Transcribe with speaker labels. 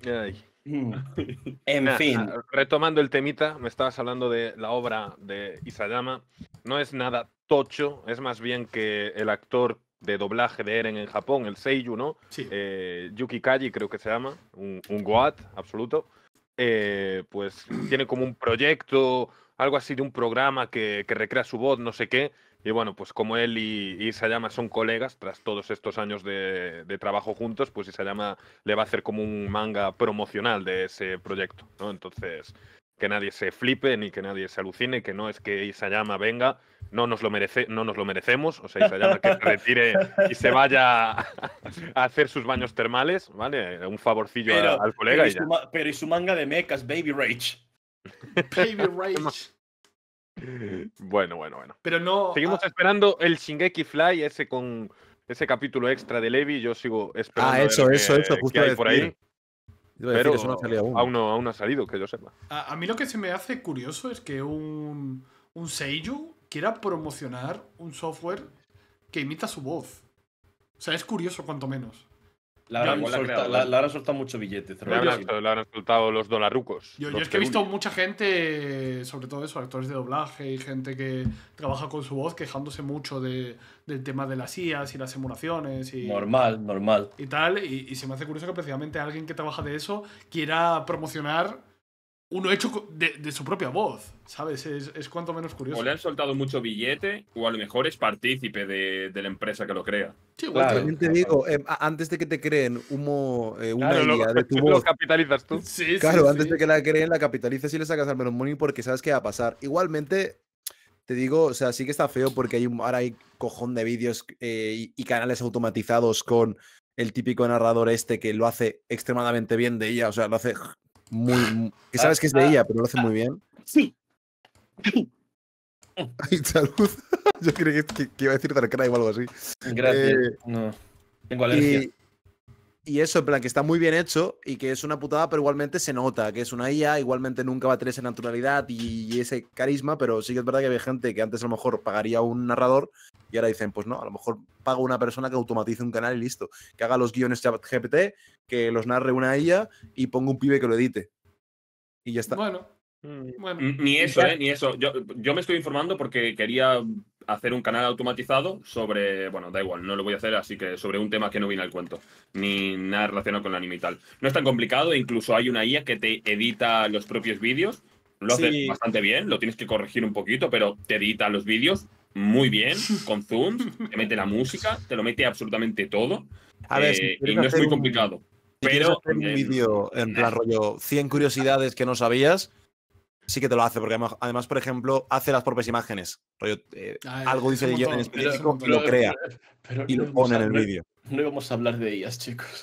Speaker 1: en ah, fin. Ah,
Speaker 2: retomando el temita, me estabas hablando de la obra de Isayama. No es nada tocho, es más bien que el actor de doblaje de Eren en Japón, el Seiju ¿no? Eh, Yuki Kaji creo que se llama, un, Goat absoluto. Eh, pues tiene como un proyecto, algo así de un programa que, que, recrea su voz, no sé qué. Y bueno, pues como él y, Isayama son colegas, tras todos estos años de, trabajo juntos, pues Isayama le va a hacer como un manga promocional de ese proyecto, ¿no? Entonces, que nadie se flipe ni que nadie se alucine, que no es que Isayama venga, no nos lo merece, no nos lo merecemos, o sea, Isayama que retire y se vaya a hacer sus baños termales, ¿vale? Un favorcillo al colega. Pero y, su,
Speaker 3: pero y su manga de mecas, Baby Rage. Baby Rage.
Speaker 2: Bueno, bueno, bueno.
Speaker 3: Pero no. Seguimos ah.
Speaker 2: esperando el Shingeki Fly, ese con ese capítulo extra de Levi. Yo sigo esperando. Ah, eso, eso, que, eso, hay por ahí. Pero aún. Aún, no, ha salido, que yo sepa.
Speaker 3: A, mí lo que se me hace curioso es que un, un Seiju quiera promocionar un software que imita su voz. O sea, es curioso, cuanto menos. La han
Speaker 2: soltado mucho billetes. la habrán, soltado los dolarucos. Yo, es que he visto mucha
Speaker 3: gente, sobre todo eso, actores de doblaje y gente que trabaja con su voz quejándose mucho del tema de las IAS y las emulaciones. Y, normal, normal. Y tal, y, y se me hace curioso que precisamente alguien que trabaja de eso quiera promocionar uno hecho de, su propia voz, ¿sabes? Es, cuanto menos curioso. O le han
Speaker 1: soltado mucho billete, o a lo mejor es partícipe de, la empresa que lo crea. Sí, igual
Speaker 3: em, antes de que te creen
Speaker 4: humo, eh, una idea lo, de tu
Speaker 1: capitalizas tú. Sí,
Speaker 2: claro, antes
Speaker 4: de que la creen, la capitalizas y le sacas al menos money porque sabes qué va a pasar. Igualmente, te digo, o sea, sí que está feo porque hay un, ahora hay cojón de vídeos eh, y canales automatizados con el típico narrador este que lo hace extremadamente bien de ella, o sea, lo hace muy. Ah, sabes que es de ah, ella, pero lo hace muy ah, bien. Sí.
Speaker 3: Ay, salud. Yo creí
Speaker 4: que, iba a decir Darkrai o algo así. Gracias. Eh, no. Tengo alergia. Y eso, en plan, que está muy bien hecho y que es una putada, pero igualmente se nota que es una IA, igualmente nunca va a tener esa naturalidad y ese carisma, pero sí que es verdad que había gente que antes a lo mejor pagaría un narrador y ahora dicen, pues no, a lo mejor paga una persona que automatice un canal y listo, que haga los guiones GPT, que los narre una IA y ponga un pibe que lo edite. Y ya está. Bueno,
Speaker 1: mm. ni eso, eh, ni eso. Yo, yo, me estoy informando porque quería hacer un canal automatizado sobre, bueno, da igual, no lo voy a hacer, así que sobre un tema que no viene al cuento, ni nada relacionado con la anime y tal. No es tan complicado, incluso hay una IA que te edita los propios vídeos, lo hace bastante bien, lo tienes que corregir un poquito, pero te edita los vídeos muy bien, con zoom, te mete la música, te lo mete absolutamente todo. A ver, eh, no es muy complicado.
Speaker 4: pero. un vídeo en plan rollo 100 curiosidades que no sabías, sí que te lo hace, porque además, por ejemplo, hace las propias imágenes. Eh, ah, algo dice yo en específico y lo crea y lo pone en el vídeo.
Speaker 3: No íbamos a hablar de ellas, chicos.